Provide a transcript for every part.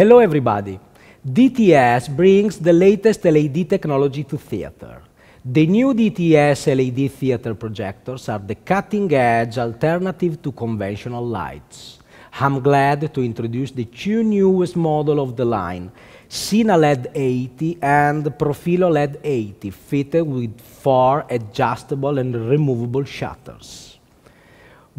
Hello everybody. DTS brings the latest LED technology to theater. The new DTS LED theater projectors are the cutting-edge alternative to conventional lights. I'm glad to introduce the two newest model of the line, CINALED 80 and ProfiloLED 80, fitted with four adjustable and removable shutters.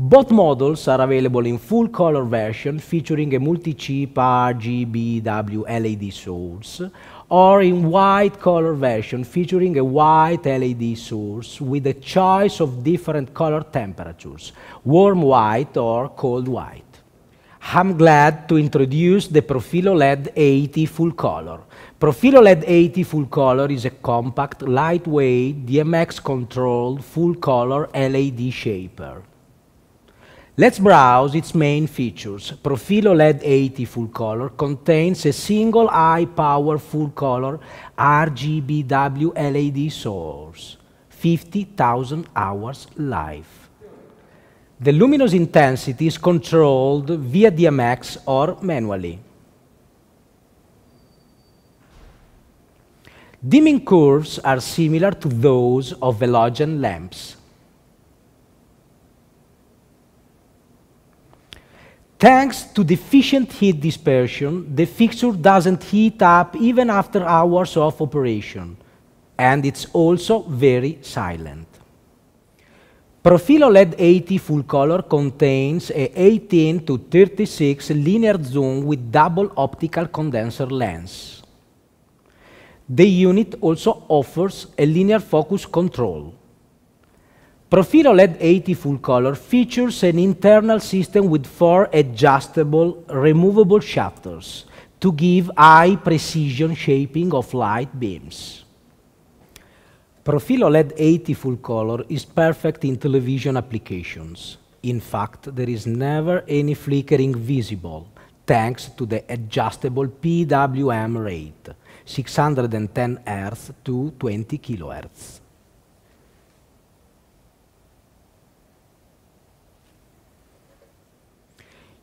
Both models are available in full color version featuring a multi-chip RGBW LED source or in white color version featuring a white LED source with a choice of different color temperatures, warm white or cold white. I'm glad to introduce the Profilo LED 80 full color. Profilo LED 80 full color is a compact, lightweight, DMX controlled full color LED shaper. Let's browse its main features. Profilo LED 80 full color contains a single high power full color RGBW LED source, 50,000 hours life. The luminous intensity is controlled via DMX or manually. Dimming curves are similar to those of halogen lamps. Thanks to deficient heat dispersion, the fixture doesn't heat up even after hours of operation, and it's also very silent. Profilo LED 80 full color contains a 18 to 36 linear zoom with double optical condenser lens. The unit also offers a linear focus control. Profilo LED 80 full color features an internal system with four adjustable, removable shutters to give high precision shaping of light beams. Profilo LED 80 full color is perfect in television applications. In fact, there is never any flickering visible thanks to the adjustable PWM rate, 610 Hz to 20 kHz.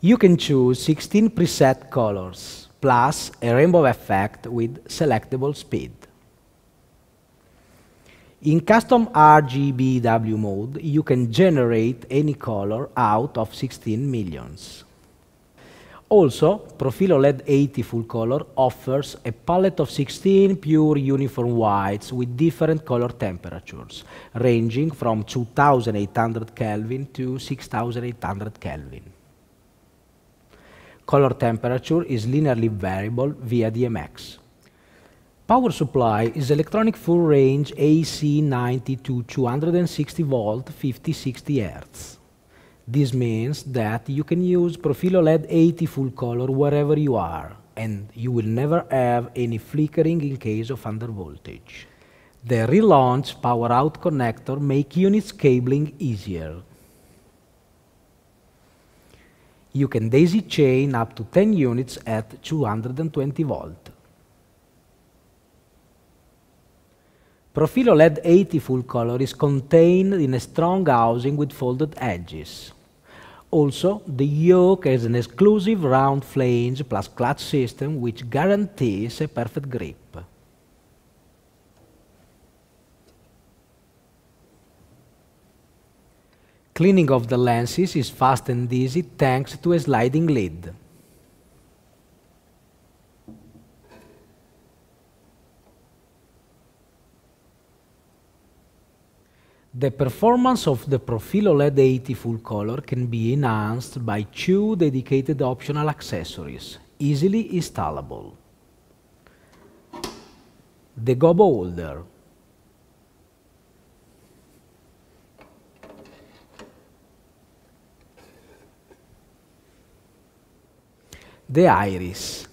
you can choose 16 preset colors plus a rainbow effect with selectable speed. In custom RGBW mode, you can generate any color out of 16 millions. Also, Profilo LED 80 full color offers a palette of 16 pure uniform whites with different color temperatures, ranging from 2800 Kelvin to 6800 Kelvin color temperature is linearly variable via DMX. Power supply is electronic full range AC 90 to 260 volt 5060 Hz. This means that you can use Profilo LED 80 full color wherever you are and you will never have any flickering in case of undervoltage. The relaunch power out connector make units cabling easier you can daisy chain up to 10 units at 220 volt. Profilo LED 80 full color is contained in a strong housing with folded edges. Also, the yoke has an exclusive round flange plus clutch system which guarantees a perfect grip. Cleaning of the lenses is fast and easy thanks to a sliding lid. The performance of the Profilo LED 80 full color can be enhanced by two dedicated optional accessories, easily installable. The Gobo holder de Aires.